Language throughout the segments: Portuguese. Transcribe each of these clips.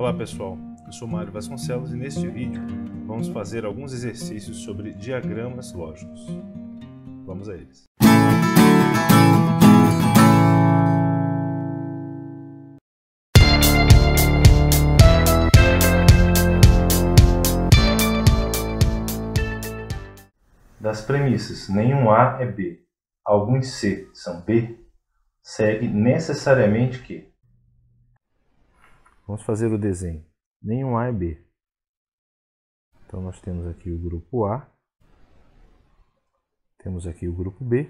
Olá pessoal, eu sou Mário Vasconcelos e neste vídeo vamos fazer alguns exercícios sobre diagramas lógicos. Vamos a eles. Das premissas nenhum A é B, alguns C são B, segue necessariamente que Vamos fazer o desenho. Nenhum A e B. Então nós temos aqui o grupo A, temos aqui o grupo B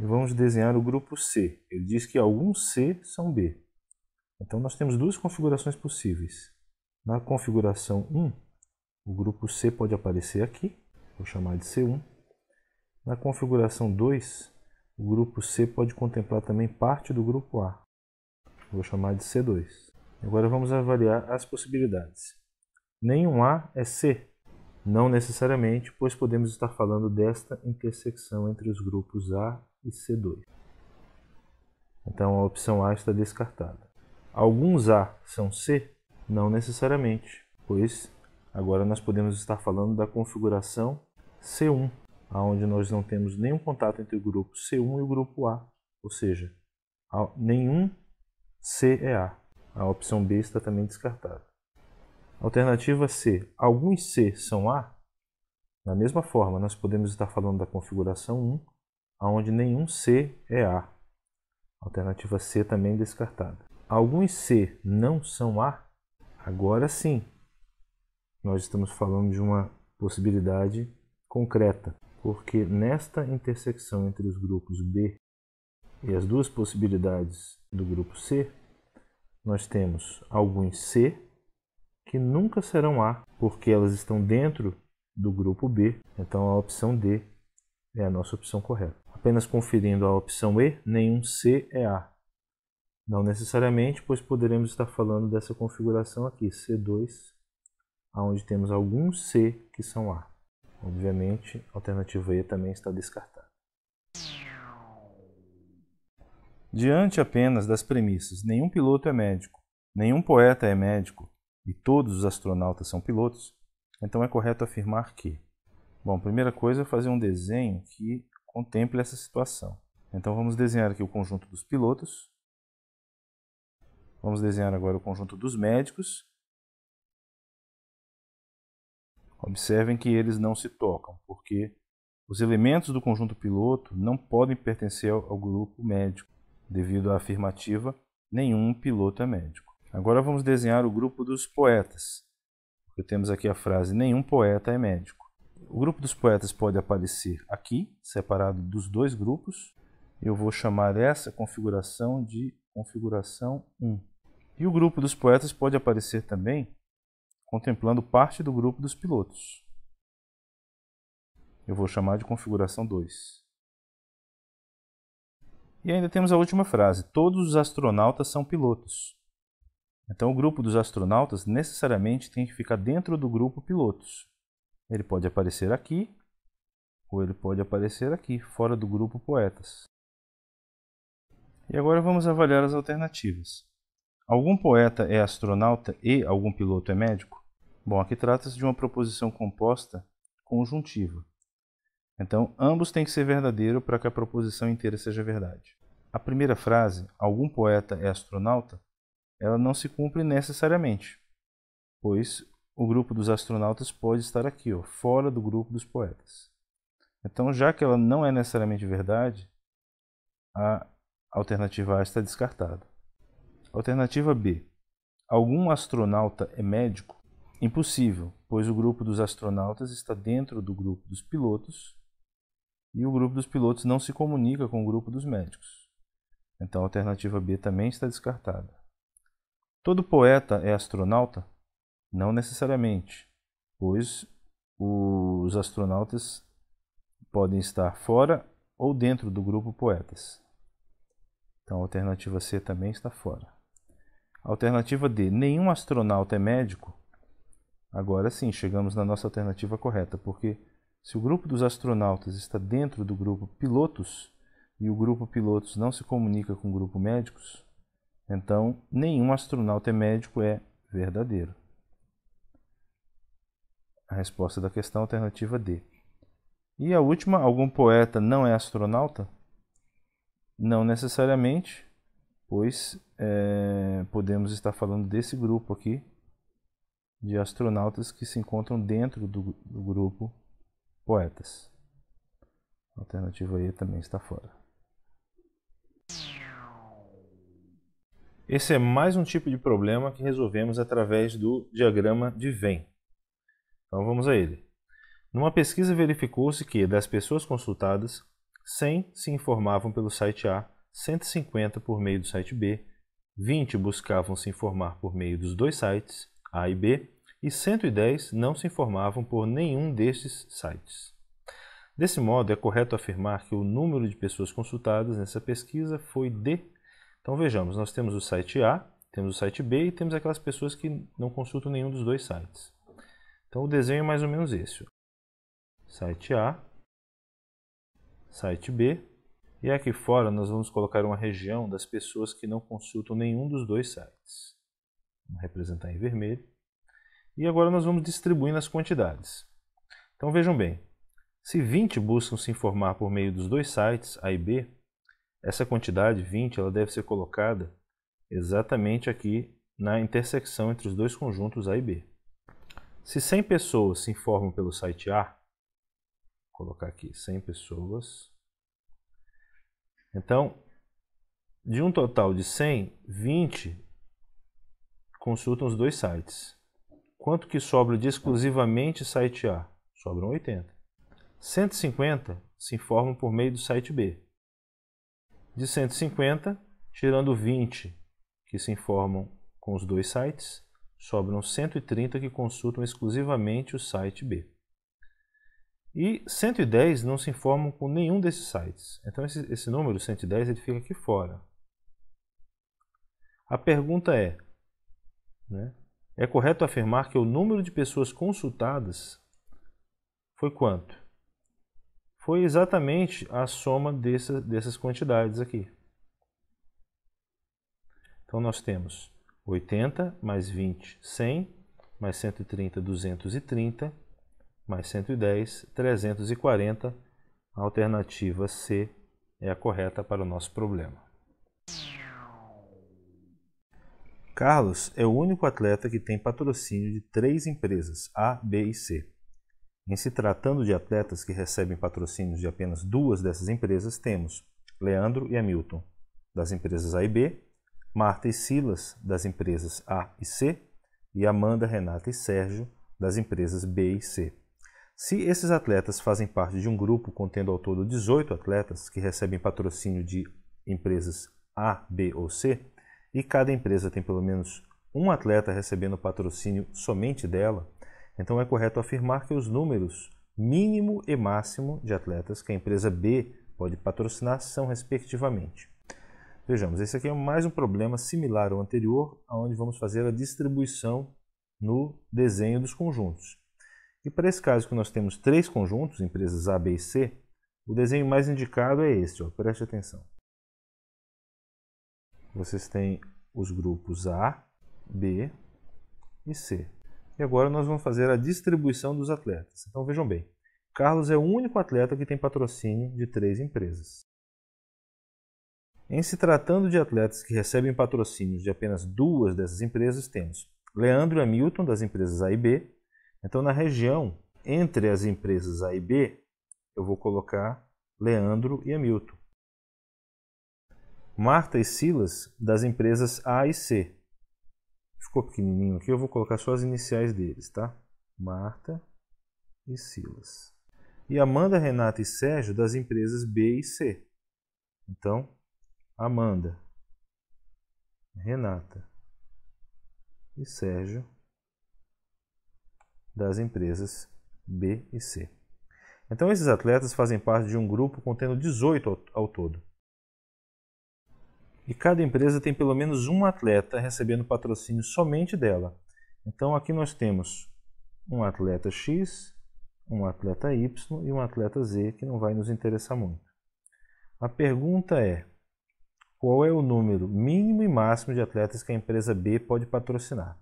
e vamos desenhar o grupo C. Ele diz que alguns C são B. Então nós temos duas configurações possíveis. Na configuração 1, o grupo C pode aparecer aqui, vou chamar de C1. Na configuração 2, o grupo C pode contemplar também parte do grupo A, vou chamar de C2. Agora vamos avaliar as possibilidades. Nenhum A é C. Não necessariamente, pois podemos estar falando desta intersecção entre os grupos A e C2. Então a opção A está descartada. Alguns A são C? Não necessariamente, pois agora nós podemos estar falando da configuração C1, onde nós não temos nenhum contato entre o grupo C1 e o grupo A, ou seja, nenhum C é A. A opção B está também descartada. Alternativa C. Alguns C são A? Da mesma forma, nós podemos estar falando da configuração 1, onde nenhum C é A. Alternativa C também descartada. Alguns C não são A? Agora sim, nós estamos falando de uma possibilidade concreta, porque nesta intersecção entre os grupos B e as duas possibilidades do grupo C, nós temos alguns C que nunca serão A, porque elas estão dentro do grupo B. Então a opção D é a nossa opção correta. Apenas conferindo a opção E, nenhum C é A. Não necessariamente, pois poderemos estar falando dessa configuração aqui, C2, onde temos alguns C que são A. Obviamente, a alternativa E também está descartada. diante apenas das premissas: nenhum piloto é médico, nenhum poeta é médico e todos os astronautas são pilotos, então é correto afirmar que. Bom, primeira coisa é fazer um desenho que contemple essa situação. Então vamos desenhar aqui o conjunto dos pilotos. Vamos desenhar agora o conjunto dos médicos. Observem que eles não se tocam, porque os elementos do conjunto piloto não podem pertencer ao grupo médico. Devido à afirmativa, nenhum piloto é médico. Agora vamos desenhar o grupo dos poetas, porque temos aqui a frase: nenhum poeta é médico. O grupo dos poetas pode aparecer aqui, separado dos dois grupos. Eu vou chamar essa configuração de configuração 1. E o grupo dos poetas pode aparecer também contemplando parte do grupo dos pilotos. Eu vou chamar de configuração 2. E ainda temos a última frase: todos os astronautas são pilotos. Então, o grupo dos astronautas necessariamente tem que ficar dentro do grupo pilotos. Ele pode aparecer aqui, ou ele pode aparecer aqui, fora do grupo poetas. E agora vamos avaliar as alternativas. Algum poeta é astronauta e algum piloto é médico? Bom, aqui trata-se de uma proposição composta conjuntiva. Então, ambos têm que ser verdadeiro para que a proposição inteira seja verdade. A primeira frase, algum poeta é astronauta, ela não se cumpre necessariamente, pois o grupo dos astronautas pode estar aqui, ó, fora do grupo dos poetas. Então, já que ela não é necessariamente verdade, a alternativa A está descartada. Alternativa B. Algum astronauta é médico? Impossível, pois o grupo dos astronautas está dentro do grupo dos pilotos e o grupo dos pilotos não se comunica com o grupo dos médicos. Então a alternativa B também está descartada. Todo poeta é astronauta? Não necessariamente, pois os astronautas podem estar fora ou dentro do grupo poetas. Então a alternativa C também está fora. Alternativa D: nenhum astronauta é médico? Agora sim, chegamos na nossa alternativa correta, porque se o grupo dos astronautas está dentro do grupo pilotos e o grupo pilotos não se comunica com o grupo médicos, então nenhum astronauta é médico é verdadeiro. A resposta da questão alternativa D. E a última, algum poeta não é astronauta? Não necessariamente, pois é, podemos estar falando desse grupo aqui de astronautas que se encontram dentro do, do grupo poetas. Alternativa E também está fora. Esse é mais um tipo de problema que resolvemos através do diagrama de Venn. Então vamos a ele. Numa pesquisa verificou-se que, das pessoas consultadas, 100 se informavam pelo site A, 150 por meio do site B, 20 buscavam se informar por meio dos dois sites, A e B, e 110 não se informavam por nenhum destes sites. Desse modo, é correto afirmar que o número de pessoas consultadas nessa pesquisa foi de. Então vejamos, nós temos o site A, temos o site B e temos aquelas pessoas que não consultam nenhum dos dois sites. Então o desenho é mais ou menos esse. Site A, site B, e aqui fora nós vamos colocar uma região das pessoas que não consultam nenhum dos dois sites. Vamos representar em vermelho. E agora nós vamos distribuindo as quantidades. Então vejam bem, se 20 buscam se informar por meio dos dois sites, A e B, essa quantidade, 20, ela deve ser colocada exatamente aqui na intersecção entre os dois conjuntos A e B. Se 100 pessoas se informam pelo site A, vou colocar aqui 100 pessoas, então, de um total de 100, 20 consultam os dois sites. Quanto que sobra de exclusivamente site A? Sobram 80. 150 se informam por meio do site B. De 150, tirando 20 que se informam com os dois sites, sobram 130 que consultam exclusivamente o site B. E 110 não se informam com nenhum desses sites. Então esse, esse número 110 ele fica aqui fora. A pergunta é, né, é correto afirmar que o número de pessoas consultadas foi quanto? Foi exatamente a soma dessa, dessas quantidades aqui. Então nós temos 80 mais 20, 100, mais 130, 230, mais 110, 340. A alternativa C é a correta para o nosso problema. Carlos é o único atleta que tem patrocínio de três empresas, A, B e C. Em se tratando de atletas que recebem patrocínios de apenas duas dessas empresas, temos Leandro e Hamilton, das empresas A e B, Marta e Silas, das empresas A e C, e Amanda, Renata e Sérgio, das empresas B e C. Se esses atletas fazem parte de um grupo contendo ao todo 18 atletas que recebem patrocínio de empresas A, B ou C, e cada empresa tem pelo menos um atleta recebendo patrocínio somente dela, então é correto afirmar que os números mínimo e máximo de atletas que a empresa B pode patrocinar são respectivamente. Vejamos, esse aqui é mais um problema similar ao anterior, onde vamos fazer a distribuição no desenho dos conjuntos. E para esse caso que nós temos três conjuntos, empresas A, B e C, o desenho mais indicado é este, ó, preste atenção vocês têm os grupos A, B e C. E agora nós vamos fazer a distribuição dos atletas. Então vejam bem, Carlos é o único atleta que tem patrocínio de três empresas. Em se tratando de atletas que recebem patrocínios de apenas duas dessas empresas, temos Leandro e Hamilton, das empresas A e B. Então, na região entre as empresas A e B, eu vou colocar Leandro e Hamilton. Marta e Silas, das empresas A e C. Ficou pequenininho aqui, eu vou colocar só as iniciais deles, tá? Marta e Silas. E Amanda, Renata e Sérgio, das empresas B e C. Então, Amanda, Renata e Sérgio, das empresas B e C. Então, esses atletas fazem parte de um grupo contendo 18 ao, ao todo e cada empresa tem pelo menos um atleta recebendo patrocínio somente dela. Então aqui nós temos um atleta X, um atleta Y e um atleta Z, que não vai nos interessar muito. A pergunta é: qual é o número mínimo e máximo de atletas que a empresa B pode patrocinar?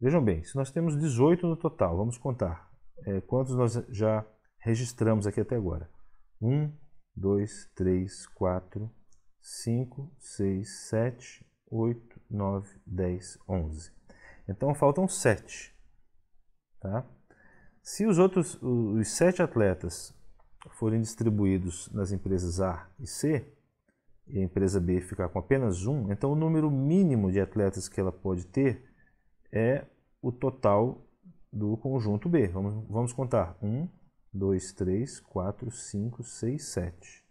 Vejam bem, se nós temos 18 no total, vamos contar é, quantos nós já registramos aqui até agora: 1, 2, 3, 4, 5, 6, 7, 8, 9, 10, 11. Então faltam 7. Tá? Se os outros os 7 atletas forem distribuídos nas empresas A e C, e a empresa B ficar com apenas um, então o número mínimo de atletas que ela pode ter é o total do conjunto B. Vamos, vamos contar. 1, 2, 3, 4, 5, 6, 7.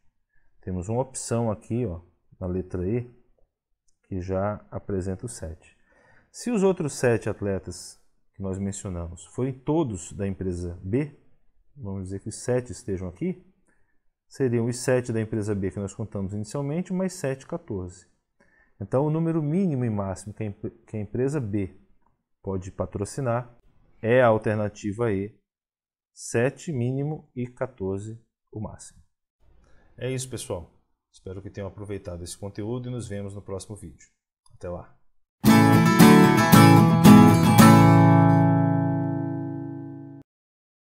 Temos uma opção aqui, ó, na letra E, que já apresenta o 7. Se os outros 7 atletas que nós mencionamos forem todos da empresa B, vamos dizer que os 7 estejam aqui, seriam os 7 da empresa B que nós contamos inicialmente, mais 7, 14. Então, o número mínimo e máximo que a empresa B pode patrocinar é a alternativa E, 7 mínimo e 14 o máximo. É isso, pessoal. Espero que tenham aproveitado esse conteúdo e nos vemos no próximo vídeo. Até lá!